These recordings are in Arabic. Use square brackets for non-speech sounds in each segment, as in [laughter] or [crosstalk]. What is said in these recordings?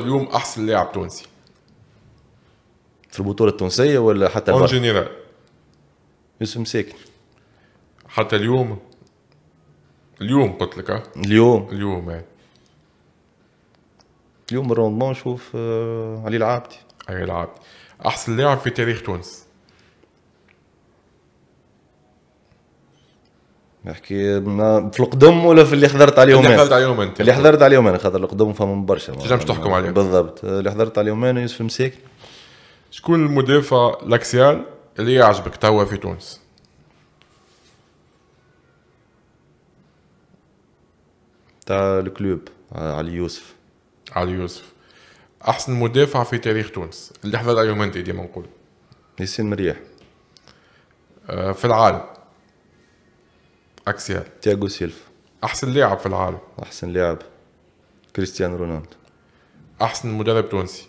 اليوم احسن لاعب تونسي في البطولة التونسية ولا حتى اون جينيرال يوسف مساكن حتى اليوم اليوم قلت لك اه اليوم اليوم ايه اليوم الروندمون نشوف آه، علي العابدي علي العابدي احسن لاعب في تاريخ تونس نحكي في القدم ولا في اللي حضرت عليهم اللي حضرت عليهم انت اللي حضرت عليهم انا خاطر القدم فما برشا تنجمش تحكم عليهم بالضبط اللي حضرت عليهم انا يوسف مساكن شكون المدافع لاكسيال اللي يعجبك توا في تونس؟ تاع الكلوب علي يوسف علي يوسف احسن مدافع في تاريخ تونس اللي حضرت عليهم انت ديما نقول ياسين مريح آه، في العالم اكسيال تياغو سيلفا احسن لاعب في العالم احسن لاعب كريستيانو رونالدو احسن مدرب تونسي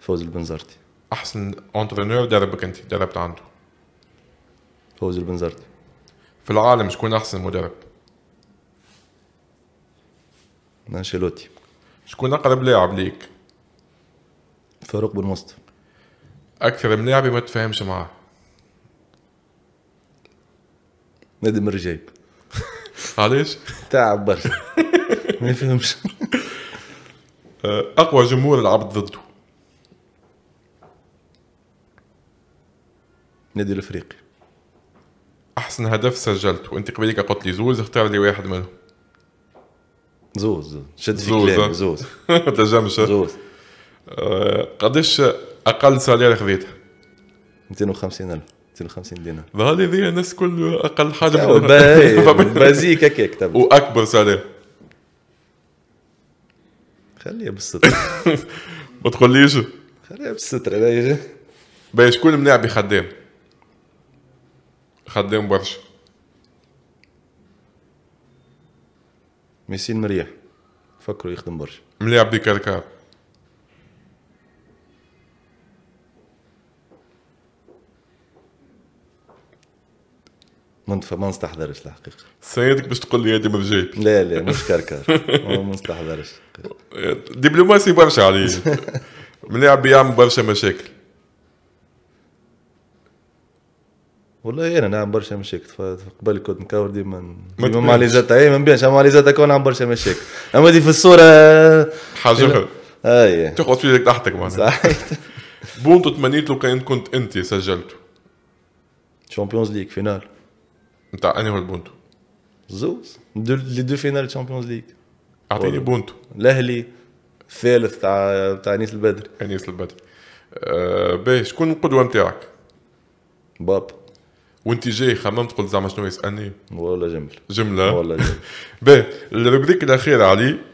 فوز البنزرتي احسن اونترينور دربك انت دربت عنده فوز البنزرتي في العالم شكون احسن مدرب انشيلوتي شكون اقرب لاعب ليك فاروق بن مصطفى اكثر من لاعب ما تفهمش معاه نادم رجلي علاش؟ تعب برشا ما يفهمش آه، اقوى جمهور العبد ضده نادي الافريقي احسن هدف سجلته وانت قبيلك قلت لي زوز اختار لي واحد منهم زوز شد في كلامي آه. زوز ما [laughs] تنجمش آه. زوز قداش اقل سالير خذيتها 250 الف 50 دينار هذه دي الناس كل اقل حاجه [laughs] بازيك هيك تبع واكبر سالير خليها بالستر [laughs] ما تقوليش خليها بالستر لا يجي باهي شكون ملاعبي خدام خدام برشا ميسين مريح فكروا يخدم برشا ملاعب كركار ما نستحضرش الحقيقه سيدك باش تقول لي هذه ما جيبي لا لا مش كركر ما نستحضرش دبلوماسي برشا عليه ملاعب يعمل برشا مشاكل والله انا نعم برشا مشاكل قبل كنت مكور ديما ديما مع ليزاتا اي ما نبيعش مع ليزاتا كون عم برشا مشاكل اما دي في الصوره حاجه آه، اي تقعد في تحتك معناها بونتو تمنيت لو كان كنت انت سجلته شامبيونز ليغ فينال نتاع انهي بونتو زوز دو لي دو فينال تشامبيونز ليغ اعطيني بونتو الاهلي الثالث تاع تاع انيس البدري انيس البدري أه باهي شكون القدوه نتاعك؟ باب وانت جاي خممت قلت زعما شنو يسالني؟ والله جمله جمله والله جمله باهي الروبريك الاخيره علي